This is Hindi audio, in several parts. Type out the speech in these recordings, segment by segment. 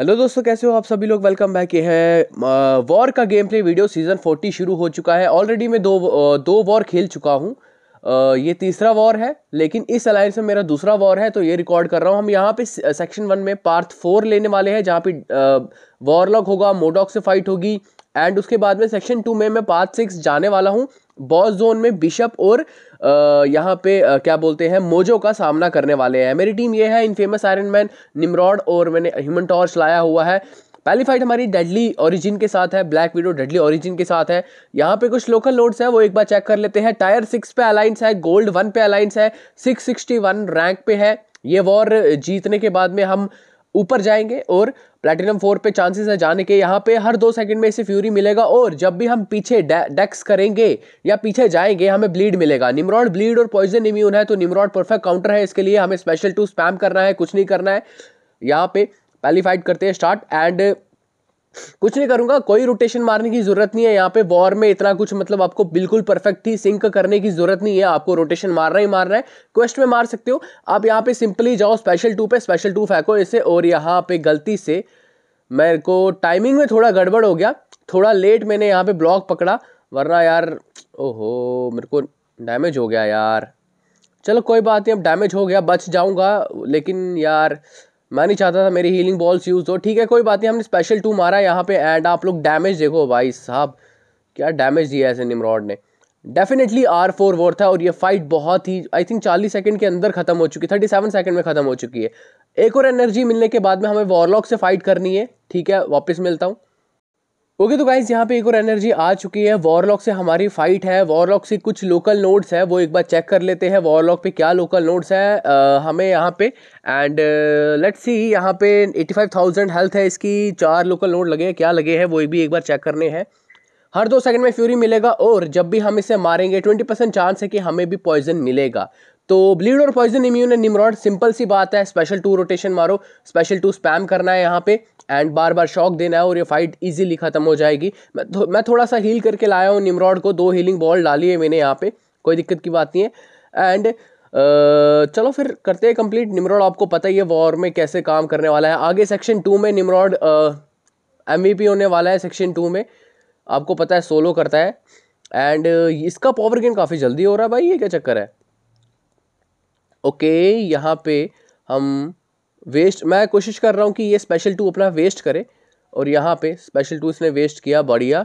हेलो दोस्तों कैसे हो आप सभी लोग वेलकम बैक ये है वॉर का game play video season forty शुरू हो चुका है ऑलरेडी मैं दो दो वॉर खेल चुका हूँ ये तीसरा वॉर है लेकिन इस अलायंस में मेरा दूसरा वॉर है तो ये रिकॉर्ड कर रहा हूँ हम यहाँ पे सेक्शन वन में पार्थ फोर लेने वाले हैं जहाँ पे वॉरलॉग होगा मोडॉक से फाइट होगी एंड उसके बाद में सेक्शन टू में मैं पार्ट सिक्स जाने वाला हूँ बॉस जोन में बिशप और यहाँ पे आ, क्या बोलते हैं मोजो का सामना करने वाले हैं मेरी टीम ये है infamous Iron Man Nimrod और मैंने ह्यूमन टॉर्च लाया हुआ है पहली फाइट हमारी डेडली ओरिजिन के साथ है ब्लैक वीडो डेडली ओरिजिन के साथ है यहाँ पे कुछ लोकल नोट्स हैं वो एक बार चेक कर लेते हैं टायर सिक्स पे अलाइंस है गोल्ड वन पे अलाइंस है सिक्स रैंक पे है ये वॉर जीतने के बाद में हम ऊपर जाएंगे और प्लेटिनम फोर पे चांसेस है जाने के यहाँ पे हर दो सेकंड में इसे फ्यूरी मिलेगा और जब भी हम पीछे डेक्स करेंगे या पीछे जाएंगे हमें ब्लीड मिलेगा निमरॉड ब्लीड और पॉइजन इम्यून है तो निमरॉड परफेक्ट काउंटर है इसके लिए हमें स्पेशल टू स्पैम करना है कुछ नहीं करना है यहाँ पे पहली फाइट करते हैं स्टार्ट एंड कुछ नहीं करूंगा कोई रोटेशन मारने की जरूरत नहीं है यहाँ पे वॉर में इतना कुछ मतलब आपको बिल्कुल परफेक्ट ही सिंक करने की जरूरत नहीं है आपको रोटेशन मारना ही मारना है क्वेस्ट में मार सकते हो आप यहाँ पे सिंपली जाओ स्पेशल टू पे स्पेशल टू फेंको इसे और यहाँ पे गलती से मेरे को टाइमिंग में थोड़ा गड़बड़ हो गया थोड़ा लेट मैंने यहाँ पे ब्लॉक पकड़ा वरना यार ओहो मेरे को डैमेज हो गया यार चलो कोई बात नहीं अब डैमेज हो गया बच जाऊंगा लेकिन यार मैं नहीं चाहता था मेरी हीलिंग बॉल्स यूज़ हो ठीक है कोई बात नहीं हमने स्पेशल टू मारा यहाँ पे एंड आप लोग डैमेज देखो भाई साहब क्या डैमेज दिया ऐसे निमरॉड ने डेफिनेटली आर फोर वोर था और ये फाइट बहुत ही आई थिंक चालीस सेकंड के अंदर खत्म हो चुकी थर्टी सेवन सेकंड में खत्म हो चुकी है एक और एनर्जी मिलने के बाद में हमें वॉरलॉक से फाइट करनी है ठीक है वापस मिलता हूँ ओके okay, तो गाइज यहाँ पे एक और एनर्जी आ चुकी है वॉरलॉक से हमारी फाइट है वॉरलॉक से कुछ लोकल नोड्स है वो एक बार चेक कर लेते हैं वॉरलॉक पे क्या लोकल नोट्स है आ, हमें यहाँ पे एंड लेट्स सी यहाँ पे 85,000 हेल्थ है इसकी चार लोकल नोट लगे हैं क्या लगे हैं वो भी एक बार चेक करने हैं हर दो सेकंड में फ्यूरी मिलेगा और जब भी हम इसे मारेंगे ट्वेंटी परसेंट चांस है कि हमें भी पॉइजन मिलेगा तो ब्लीड और पॉइजन इम्यून है निमरॉड सिंपल सी बात है स्पेशल टू रोटेशन मारो स्पेशल टू स्पैम करना है यहाँ पे एंड बार बार शॉक देना है और ये फाइट इजीली ख़त्म हो जाएगी मैं थो, मैं थोड़ा सा हील करके लाया हूँ निमरॉड को दो हीलिंग बॉल डाली है मैंने यहाँ पे कोई दिक्कत की बात नहीं है एंड चलो फिर करते हैं कंप्लीट निमरॉड आपको पता ही है वॉर में कैसे काम करने वाला है आगे सेक्शन टू में निमरॉड एम होने वाला है सेक्शन टू में आपको पता है सोलो करता है एंड इसका पावर गेन काफ़ी जल्दी हो रहा है भाई ये क्या चक्कर है ओके यहाँ पे हम वेस्ट मैं कोशिश कर रहा हूँ कि ये स्पेशल टू अपना वेस्ट करे और यहाँ पे स्पेशल टू इसने वेस्ट किया बढ़िया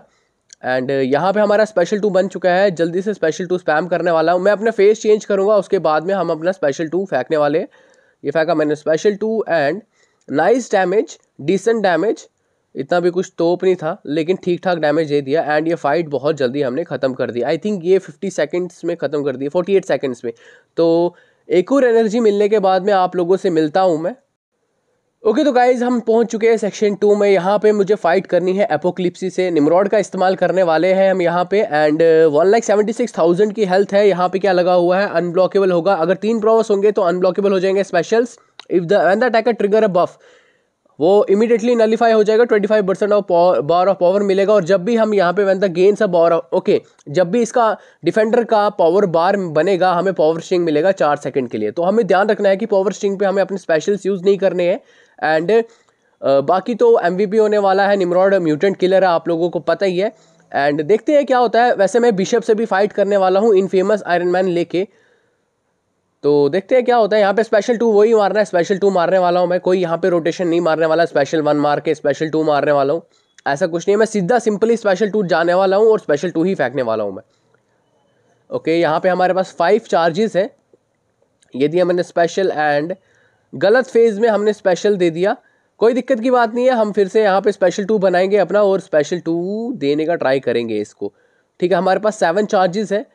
एंड यहाँ पे हमारा स्पेशल टू बन चुका है जल्दी से स्पेशल टू स्पैम करने वाला हूँ मैं अपना फेस चेंज करूँगा उसके बाद में हम अपना स्पेशल टू फेंकने वाले ये फेंका मैंने special two and nice damage decent damage इतना भी कुछ तोप नहीं था लेकिन ठीक ठाक डैमेज दे दिया एंड ये फाइट बहुत जल्दी हमने ख़त्म कर दी आई थिंक ये फिफ्टी सेकेंड्स में ख़त्म कर दी फोर्टी एट सेकेंड्स में तो और एनर्जी मिलने के बाद में आप लोगों से मिलता हूँ मैं ओके तो गाइज हम पहुंच चुके हैं सेक्शन टू में यहाँ पे मुझे फाइट करनी है एपोक्लिप्सी से निमरॉड का इस्तेमाल करने वाले हैं हम यहाँ पे and one lakh seventy six thousand की हेल्थ है यहाँ पे क्या लगा हुआ है अनब्लॉकेबल होगा अगर तीन प्रोवस होंगे तो अनब्लॉकेबल हो जाएंगे specials if the when the attacker trigger a buff वो इमीडिएटली नलीफाई हो जाएगा twenty five percent of power of power मिलेगा और जब भी हम यहाँ पे when the gains of power okay जब भी इसका डिफेंडर का पावर बार बनेगा हमें पावर स्ट्रिंग मिलेगा चार सेकंड के लिए तो हमें ध्यान रखना है कि पावर स्ट्रिंग पे हमें अपने स्पेशल्स यूज़ नहीं करने हैं एंड बाकी तो एम होने वाला है निमरॉड म्यूटेंट किलर है आप लोगों को पता ही है एंड देखते हैं क्या होता है वैसे मैं बिशप से भी फाइट करने वाला हूँ इन फेमस आयरन मैन लेके तो देखते हैं क्या होता है यहाँ पे स्पेशल टू वही मारना है स्पेशल टू मारने वाला हूँ मैं कोई यहाँ पे रोटेशन नहीं मारने वाला स्पेशल वन मार के स्पेशल टू मारने वाला हूँ ऐसा कुछ नहीं है मैं सीधा सिंपली स्पेशल टू जाने वाला हूँ और स्पेशल टू ही फेंकने वाला हूँ मैं ओके यहाँ पे हमारे पास फाइव चार्जेस है ये दिया मैंने स्पेशल एंड गलत फेज़ में हमने स्पेशल दे दिया कोई दिक्कत की बात नहीं है हम फिर से यहाँ पे स्पेशल टू बनाएंगे अपना और स्पेशल टू देने का ट्राई करेंगे इसको ठीक है हमारे पास सेवन चार्जेस है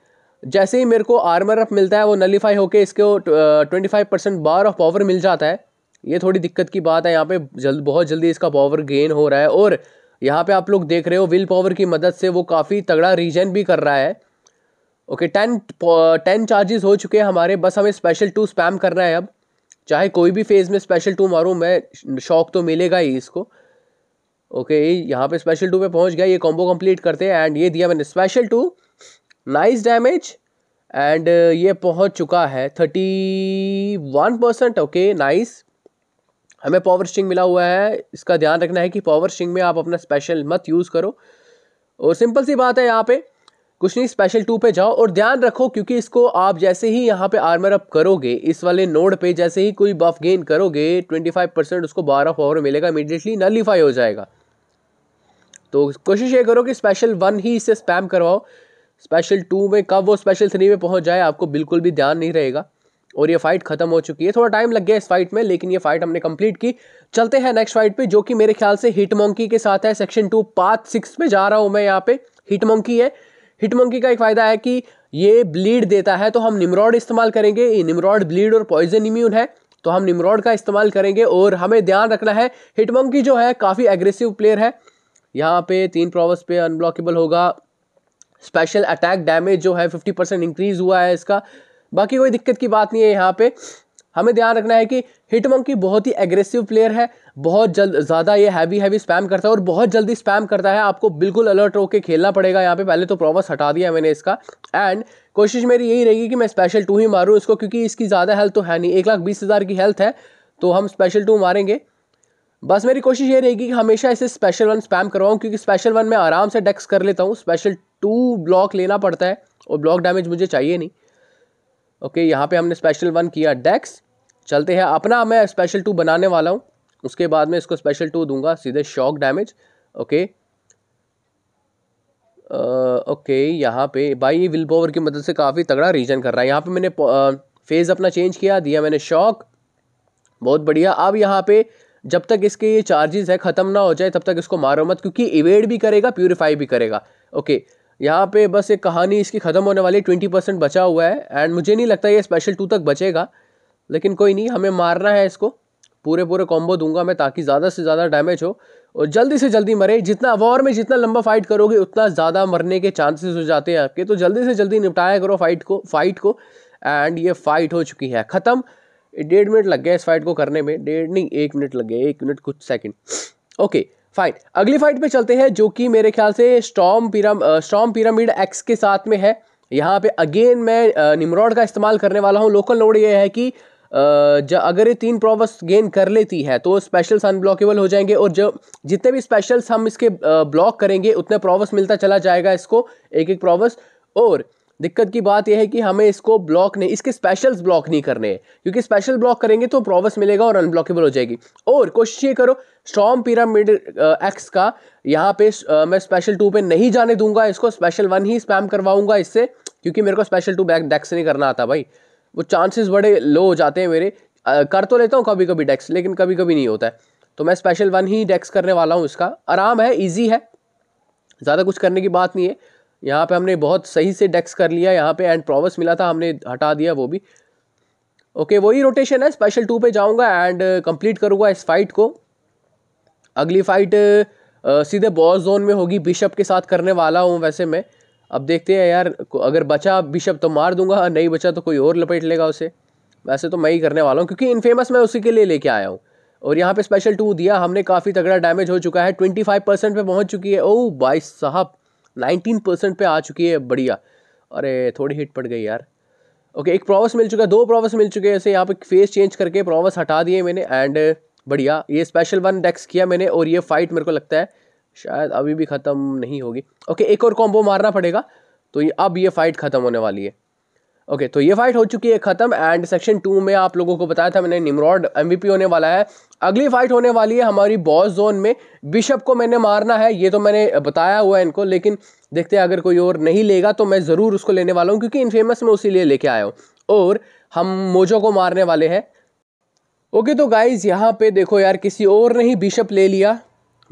जैसे ही मेरे को आर्मर अप मिलता है वो नलीफाई होके इसको twenty five percent bar of power मिल जाता है ये थोड़ी दिक्कत की बात है यहाँ पे जल्द बहुत जल्दी इसका पावर गेन हो रहा है और यहाँ पे आप लोग देख रहे हो विल पावर की मदद से वो काफ़ी तगड़ा रीजन भी कर रहा है ओके टेन टेन चार्जेस हो चुके हैं हमारे बस हमें स्पेशल टू स्पैम करना है अब चाहे कोई भी फेज़ में स्पेशल टू मारूँ मैं शौक तो मिलेगा ही इसको ओके यहाँ पर स्पेशल टू पर पहुँच गया ये कॉम्बो कम्प्लीट करते हैं एंड ये दिया मैंने special two nice damage and uh, ये पहुंच चुका है thirty one percent okay nice हमें पावर स्ट्रिंग मिला हुआ है इसका ध्यान रखना है कि पावर स्ट्रिंग में आप अपना स्पेशल मत यूज़ करो और सिंपल सी बात है यहाँ पे कुछ नहीं स्पेशल टू पे जाओ और ध्यान रखो क्योंकि इसको आप जैसे ही यहाँ पे आर्मर अप करोगे इस वाले नोड पे जैसे ही कोई बफ गेन करोगे ट्वेंटी फाइव परसेंट उसको बारह पावर मिलेगा इमीडिएटली नलीफाई हो जाएगा तो कोशिश ये करो कि स्पेशल वन ही इसे स्पैम करवाओ स्पेशल टू में कब वो स्पेशल थ्री में पहुंच जाए आपको बिल्कुल भी ध्यान नहीं रहेगा और ये फाइट खत्म हो चुकी है थोड़ा टाइम लग गया इस फाइट में लेकिन ये फाइट हमने कंप्लीट की चलते हैं नेक्स्ट फाइट पे जो कि मेरे ख्याल से हिट मोंकी के साथ है सेक्शन टू पार्ट सिक्स में जा रहा हूँ मैं यहाँ पे हिट मोंकी है हिट मोंकी का एक फ़ायदा है कि ये ब्लीड देता है तो हम निमरॉड इस्तेमाल करेंगे निमरॉड ब्लीड और पॉइजन इम्यून है तो हम निमरॉड का इस्तेमाल करेंगे और हमें ध्यान रखना है हिट मोंकी जो है काफ़ी एग्रेसिव प्लेयर है यहाँ पे तीन प्रोवर्स पे अनब्लॉकेबल होगा स्पेशल अटैक डैमेज जो है फिफ्टी परसेंट इंक्रीज हुआ है इसका बाकी कोई दिक्कत की बात नहीं है यहाँ पे हमें ध्यान रखना है कि मंकी बहुत ही एग्रेसिव प्लेयर है बहुत जल्द ज़्यादा ये हैवी हैवी स्पैम करता है और बहुत जल्दी स्पैम करता है आपको बिल्कुल अलर्ट होकर खेलना पड़ेगा यहाँ पे पहले तो प्रोवस हटा दिया मैंने इसका एंड कोशिश मेरी यही रहेगी कि मैं स्पेशल टू ही मारूँ इसको क्योंकि इसकी ज़्यादा हेल्थ तो है नहीं एक लाख बीस हज़ार की हेल्थ है तो हम स्पेशल टू मारेंगे बस मेरी कोशिश ये रहेगी कि हमेशा इसे स्पेशल वन स्पैम करवाऊँ क्योंकि स्पेशल वन में आराम से डेक्स कर लेता हूँ स्पेशल टू ब्लॉक लेना पड़ता है और ब्लॉक डैमेज मुझे चाहिए नहीं ओके यहाँ पे हमने स्पेशल वन किया डेक्स चलते हैं अपना मैं स्पेशल टू बनाने वाला हूँ उसके बाद में इसको स्पेशल टू दूंगा सीधे शॉक डैमेज ओके ओके यहाँ पे भाई ये विल पावर की मदद से काफ़ी तगड़ा रीजन कर रहा है यहाँ पे मैंने फेज़ अपना चेंज किया दिया मैंने शॉक बहुत बढ़िया अब यहाँ पे जब तक इसके ये चार्जेस है ख़त्म ना हो जाए तब तक इसको मारो मत क्योंकि इवेड भी करेगा प्योरीफाई भी करेगा ओके यहाँ पे बस एक कहानी इसकी ख़त्म होने वाली है ट्वेंटी परसेंट बचा हुआ है एंड मुझे नहीं लगता ये स्पेशल टू तक बचेगा लेकिन कोई नहीं हमें मारना है इसको पूरे पूरे कॉम्बो दूंगा मैं ताकि ज़्यादा से ज़्यादा डैमेज हो और जल्दी से जल्दी मरे जितना वॉर में जितना लंबा फाइट करोगे उतना ज़्यादा मरने के चांसेस हो जाते हैं आपके तो जल्दी से जल्दी निपटाया करो फाइट को फाइट को एंड ये फाइट हो चुकी है ख़त्म डेढ़ मिनट लग गया इस फाइट को करने में डेढ़ नहीं एक मिनट लग गया एक मिनट कुछ सेकंड ओके फाइन अगली फाइट पे चलते हैं जो कि मेरे ख्याल से स्टॉम पिराम स्टॉम पिरामिड एक्स के साथ में है यहाँ पे अगेन मैं निमरॉड का इस्तेमाल करने वाला हूँ लोकल नोड ये है कि अगर ये तीन प्रोवस गेन कर लेती है तो स्पेशल्स अनब्लॉकेबल हो जाएंगे और जो जितने भी स्पेशल्स हम इसके ब्लॉक करेंगे उतने प्रॉवस मिलता चला जाएगा इसको एक एक प्रॉवस और दिक्कत की बात यह है कि हमें इसको ब्लॉक नहीं इसके स्पेशल्स ब्लॉक नहीं करने हैं क्योंकि स्पेशल ब्लॉक करेंगे तो प्रोवस मिलेगा और अनब्लॉकेबल हो जाएगी और कोशिश ये करो स्ट्रॉन्ग पिरामिड एक्स का यहाँ पे आ, uh, मैं स्पेशल टू पे नहीं जाने दूंगा इसको स्पेशल वन ही स्पैम करवाऊंगा इससे क्योंकि मेरे को स्पेशल टू बैक डेक्स नहीं करना आता भाई वो चांसेस बड़े लो हो जाते हैं मेरे आ, uh, कर तो लेता हूँ कभी कभी डेक्स लेकिन कभी कभी नहीं होता है तो मैं स्पेशल वन ही डेक्स करने वाला हूँ इसका आराम है ईजी है ज़्यादा कुछ करने की बात नहीं है यहाँ पे हमने बहुत सही से डेक्स कर लिया यहाँ पे एंड प्रोवस मिला था हमने हटा दिया वो भी ओके वही रोटेशन है स्पेशल टू पे जाऊँगा एंड कंप्लीट करूँगा इस फाइट को अगली फाइट सीधे बॉस जोन में होगी बिशप के साथ करने वाला हूँ वैसे मैं अब देखते हैं यार अगर बचा बिशप तो मार दूंगा नहीं बचा तो कोई और लपेट लेगा उसे वैसे तो मैं ही करने वाला हूँ क्योंकि इनफेमस मैं उसी के लिए लेके आया हूँ और यहाँ पे स्पेशल टू दिया हमने काफ़ी तगड़ा डैमेज हो चुका है ट्वेंटी फाइव परसेंट पर पहुँच चुकी है ओ भाई साहब नाइनटीन परसेंट पर आ चुकी है बढ़िया अरे थोड़ी हिट पड़ गई यार ओके एक प्रोवस मिल चुका है दो प्रोवस मिल चुके हैं ऐसे यहाँ पे फेस चेंज करके प्रोवस हटा दिए मैंने एंड बढ़िया ये स्पेशल वन डेक्स किया मैंने और ये फाइट मेरे को लगता है शायद अभी भी ख़त्म नहीं होगी ओके एक और कॉम्बो मारना पड़ेगा तो ये अब ये फाइट ख़त्म होने वाली है ओके तो ये फाइट हो चुकी है ख़त्म एंड सेक्शन टू में आप लोगों को बताया था मैंने निमरॉड एमवीपी होने वाला है अगली फाइट होने वाली है हमारी बॉस जोन में बिशप को मैंने मारना है ये तो मैंने बताया हुआ है इनको लेकिन देखते हैं अगर कोई और नहीं लेगा तो मैं ज़रूर उसको लेने वाला हूँ क्योंकि इनफेमस में उसी लिए लेके आया हूँ और हम मोजो को मारने वाले हैं ओके okay, तो गाइज़ यहाँ पे देखो यार किसी और ने ही बिशप ले लिया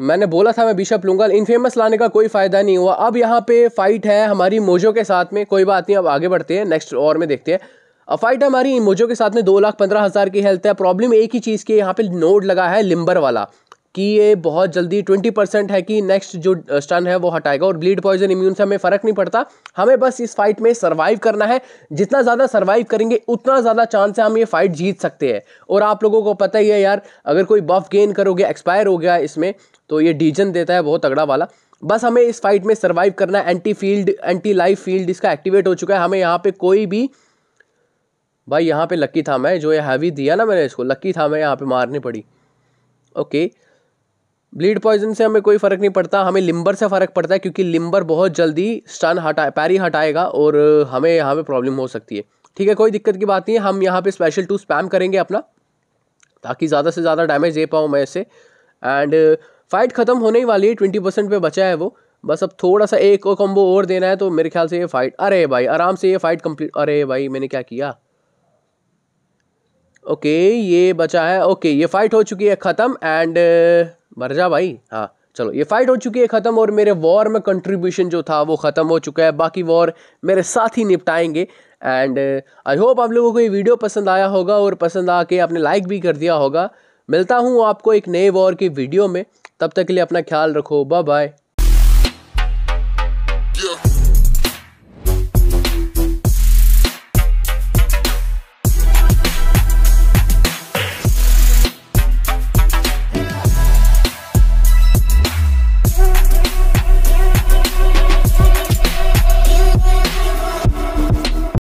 मैंने बोला था मैं बिशप लूँगा इनफेमस लाने का कोई फ़ायदा नहीं हुआ अब यहाँ पे फाइट है हमारी मोजो के साथ में कोई बात नहीं अब आगे बढ़ते हैं नेक्स्ट और में देखते हैं अब फाइट हमारी मोजो के साथ में दो लाख पंद्रह हज़ार की हेल्थ है प्रॉब्लम एक ही चीज़ की यहाँ पे नोड लगा है लिम्बर वाला कि ये बहुत जल्दी ट्वेंटी परसेंट है कि नेक्स्ट जो स्टन है वो हटाएगा और ब्लीड पॉइजन इम्यून से हमें फ़र्क नहीं पड़ता हमें बस इस फाइट में सर्वाइव करना है जितना ज़्यादा सर्वाइव करेंगे उतना ज़्यादा चांस है हम ये फाइट जीत सकते हैं और आप लोगों को पता ही है यार अगर कोई बफ गेन करोगे एक्सपायर हो गया इसमें तो ये डीजन देता है बहुत तगड़ा वाला बस हमें इस फाइट में सर्वाइव करना है anti field anti life field इसका एक्टिवेट हो चुका है हमें यहाँ पे कोई भी भाई यहाँ पे लकी था मैं जो ये हैवी दिया ना मैंने इसको लकी था मैं यहाँ पे मारनी पड़ी ओके ब्लीड पॉइजन से हमें कोई फ़र्क नहीं पड़ता हमें लिम्बर से फ़र्क पड़ता है क्योंकि लिम्बर बहुत जल्दी स्टन हटा पैरी हटाएगा और हमें यहाँ पर प्रॉब्लम हो सकती है ठीक है कोई दिक्कत की बात नहीं है हम यहाँ पर स्पेशल टू स्पैम करेंगे अपना ताकि ज़्यादा से ज़्यादा डैमेज दे पाऊँ मैं इसे एंड फाइट खत्म होने ही वाली है ट्वेंटी परसेंट पे बचा है वो बस अब थोड़ा सा एक और कॉम्बो और देना है तो मेरे ख्याल से ये फाइट अरे भाई आराम से ये फाइट कंप्लीट अरे भाई मैंने क्या किया ओके ये बचा है ओके ये फाइट हो चुकी है ख़त्म एंड मर जा भाई हाँ चलो ये फाइट हो चुकी है ख़त्म और मेरे वॉर में कंट्रीब्यूशन जो था वो ख़त्म हो चुका है बाकी वॉर मेरे साथ ही निपटाएंगे एंड आई होप आप लोगों को ये वीडियो पसंद आया होगा और पसंद आके आपने लाइक भी कर दिया होगा मिलता हूँ आपको एक नए वॉर की वीडियो में तब तक के लिए अपना ख्याल रखो बाय बाय